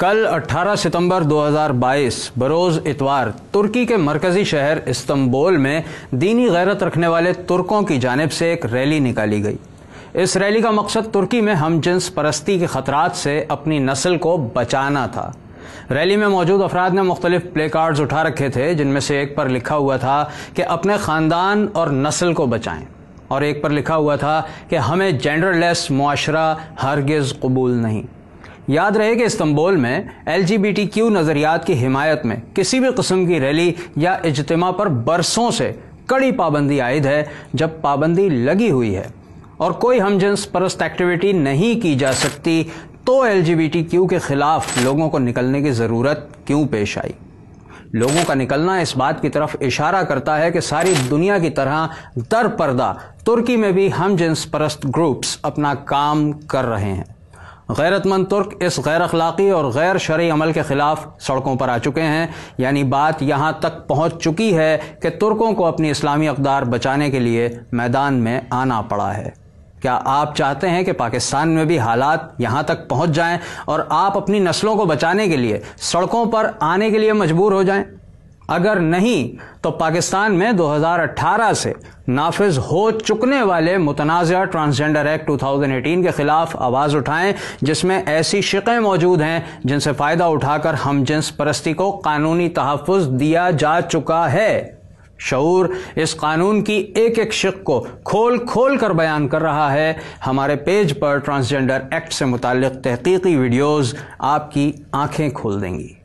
कल 18 सितंबर 2022 बरोज इतवार तुर्की के मरकजी शहर इस्तंबोल में दीनी गैरत रखने वाले तुर्कों की जानब से एक रैली निकाली गई इस रैली का मकसद तुर्की में हम जिन्स परस्ती के ख़तरात से अपनी नस्ल को बचाना था रैली में मौजूद अफराद ने मुख्तलिफ प्ले कार्ड्स उठा रखे थे जिनमें से एक पर लिखा हुआ था कि अपने ख़ानदान और नस्ल को बचाएं और एक पर लिखा हुआ था कि हमें जेंडरलेस मुआरा हरगिज़ कबूल नहीं याद रहे कि इस्तंबुल में एल क्यू नज़रियात की हिमायत में किसी भी कस्म की रैली या इजतमा पर बरसों से कड़ी पाबंदी आयद है जब पाबंदी लगी हुई है और कोई हमजन्स परस्त एक्टिविटी नहीं की जा सकती तो एल क्यू के खिलाफ लोगों को निकलने की ज़रूरत क्यों पेश आई लोगों का निकलना इस बात की तरफ इशारा करता है कि सारी दुनिया की तरह दर पर्दा तुर्की में भी हम जिन्स परस्त ग्रुप्स अपना काम कर रहे हैं गैरतमंद तुर्क इस गैर अखलाक़ी और गैर शर्य अमल के ख़िलाफ़ सड़कों पर आ चुके हैं यानी बात यहाँ तक पहुँच चुकी है कि तुर्कों को अपनी इस्लामी अकदार बचाने के लिए मैदान में आना पड़ा है क्या आप चाहते हैं कि पाकिस्तान में भी हालात यहाँ तक पहुँच जाएं और आप अपनी नस्लों को बचाने के लिए सड़कों पर आने के लिए मजबूर हो जाएं? अगर नहीं तो पाकिस्तान में 2018 से नाफिज हो चुकने वाले मुतनाज़ ट्रांसजेंडर एक्ट 2018 के खिलाफ आवाज़ उठाएं जिसमें ऐसी शिकें मौजूद हैं जिनसे फ़ायदा उठाकर हम जिन्स परस्ती को कानूनी तहफ़ दिया जा चुका है शूर इस कानून की एक एक शिक को खोल खोल कर बयान कर रहा है हमारे पेज पर ट्रांसजेंडर एक्ट से मुतल तहकीकी वीडियोज़ आपकी आंखें खोल देंगी